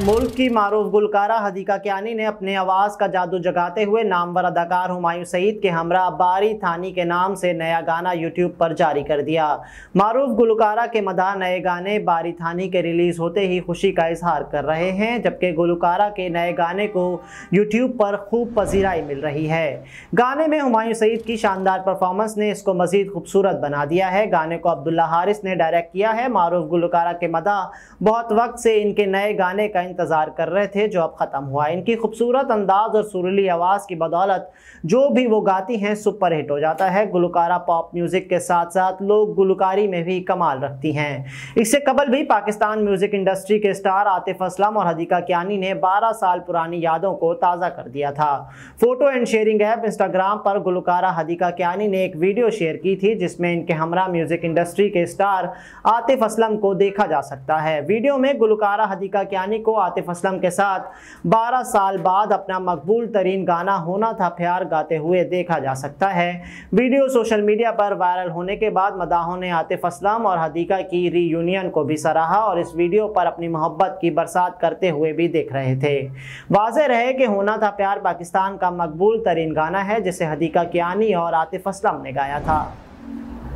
मुल्क की मारूफ गुलकारा हदीका क्यानी ने अपने आवाज़ का जादू जगाते हुए नामवर अदाकार हुमायूं सईद के हमरा बारी थानी के नाम से नया गाना यूट्यूब पर जारी कर दिया मारूफ गुलकारा के मदा नए गाने बारी थानी के रिलीज़ होते ही खुशी का इजहार कर रहे हैं जबकि गुलकारा के नए गाने को यूट्यूब पर खूब पसीराई मिल रही है गाने में हुमायूं सईद की शानदार परफॉर्मेंस ने इसको मज़ीद खूबसूरत बना दिया है गाने को अब्दुल्ला हारिस ने डायरेक्ट किया है मारूफ गुलकारा के मदा बहुत वक्त से इनके नए गाने का का इंतज़ार कर रहे थे जो अब ख़त्म हुआ इनकी खूबसूरत अंदाज और सुरली आवाज़ की बदौलत जो भी वो गाती हैं सुपर हिट हो जाता है गुलकारा पॉप म्यूज़िक के साथ साथ लोग गुलकारी में भी कमाल रखती हैं इससे कबल भी पाकिस्तान म्यूज़िक इंडस्ट्री के स्टार आतिफ असलम और हदीका क्यानी ने बारह साल पुरानी यादों को ताज़ा कर दिया था photo and sharing app Instagram पर गुलकारा हदीका क्यानी ने एक वीडियो शेयर की थी जिसमें इनके हमरा म्यूज़िक इंडस्ट्री के स्टार आतिफ असलम को देखा जा सकता है वीडियो में गुलकारा हदीका क्यानी को को आतिफ असलम के साथ 12 साल बाद अपना मकबूल तरीन गाना होना था प्यार गाते हुए देखा जा सकता है वीडियो सोशल मीडिया पर वायरल होने के बाद मदाहों ने आतिफ असलम और हदीका की रीयूनियन को भी सराहा और इस वीडियो पर अपनी मोहब्बत की बरसात करते हुए भी देख रहे थे वाज रहे कि होना था प्यार पाकिस्तान का मकबूल तरीन गाना है जिसे हदीका कियानी और आतिफ असलम ने गाया था